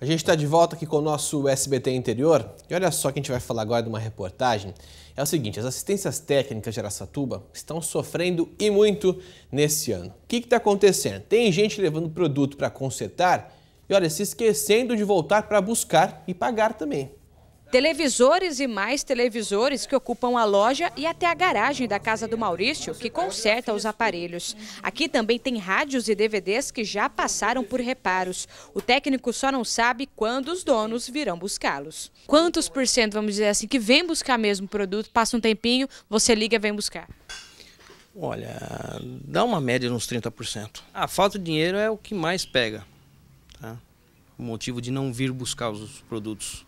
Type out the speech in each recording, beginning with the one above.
A gente está de volta aqui com o nosso SBT Interior e olha só que a gente vai falar agora de uma reportagem. É o seguinte, as assistências técnicas de Aracatuba estão sofrendo e muito nesse ano. O que está acontecendo? Tem gente levando produto para consertar e olha, se esquecendo de voltar para buscar e pagar também. Televisores e mais televisores que ocupam a loja e até a garagem da casa do Maurício, que conserta os aparelhos. Aqui também tem rádios e DVDs que já passaram por reparos. O técnico só não sabe quando os donos virão buscá-los. Quantos por cento, vamos dizer assim, que vem buscar mesmo o produto, passa um tempinho, você liga e vem buscar? Olha, dá uma média de uns 30%. A falta de dinheiro é o que mais pega. Tá? O motivo de não vir buscar os produtos.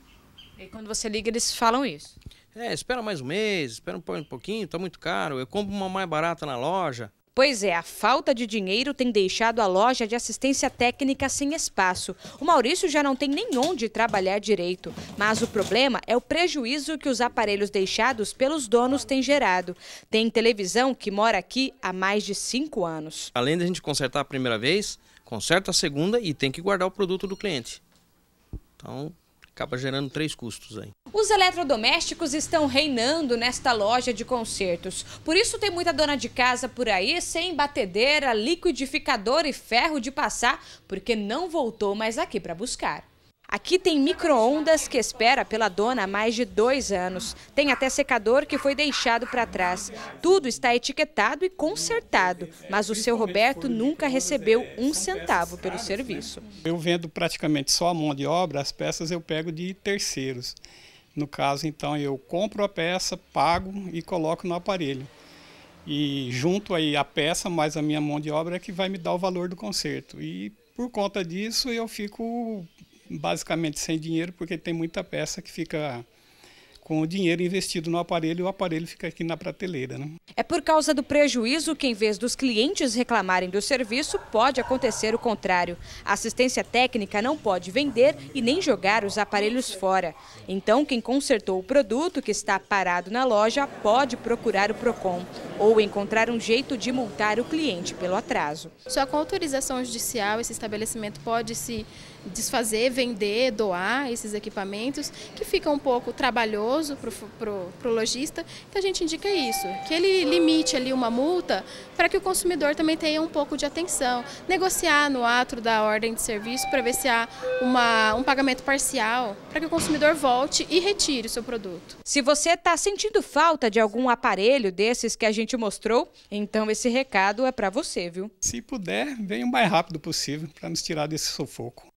E quando você liga, eles falam isso? É, espera mais um mês, espera um pouquinho, tá muito caro, eu compro uma mais barata na loja. Pois é, a falta de dinheiro tem deixado a loja de assistência técnica sem espaço. O Maurício já não tem nem onde trabalhar direito. Mas o problema é o prejuízo que os aparelhos deixados pelos donos têm gerado. Tem televisão que mora aqui há mais de cinco anos. Além da gente consertar a primeira vez, conserta a segunda e tem que guardar o produto do cliente. Então, acaba gerando três custos aí. Os eletrodomésticos estão reinando nesta loja de concertos. Por isso tem muita dona de casa por aí sem batedeira, liquidificador e ferro de passar, porque não voltou mais aqui para buscar. Aqui tem micro-ondas que espera pela dona há mais de dois anos. Tem até secador que foi deixado para trás. Tudo está etiquetado e consertado, mas o seu Roberto nunca recebeu um centavo pelo serviço. Eu vendo praticamente só a mão de obra, as peças eu pego de terceiros. No caso, então, eu compro a peça, pago e coloco no aparelho. E junto aí a peça mais a minha mão de obra é que vai me dar o valor do conserto. E por conta disso eu fico basicamente sem dinheiro, porque tem muita peça que fica com o dinheiro investido no aparelho, o aparelho fica aqui na prateleira. Né? É por causa do prejuízo que, em vez dos clientes reclamarem do serviço, pode acontecer o contrário. A assistência técnica não pode vender e nem jogar os aparelhos fora. Então, quem consertou o produto que está parado na loja pode procurar o PROCON ou encontrar um jeito de multar o cliente pelo atraso. Só com autorização judicial, esse estabelecimento pode se desfazer, vender, doar esses equipamentos, que fica um pouco trabalhoso custoso para o lojista. Então a gente indica isso, que ele limite ali uma multa para que o consumidor também tenha um pouco de atenção. Negociar no ato da ordem de serviço para ver se há uma, um pagamento parcial, para que o consumidor volte e retire o seu produto. Se você está sentindo falta de algum aparelho desses que a gente mostrou, então esse recado é para você, viu? Se puder, venha o mais rápido possível para nos tirar desse sufoco.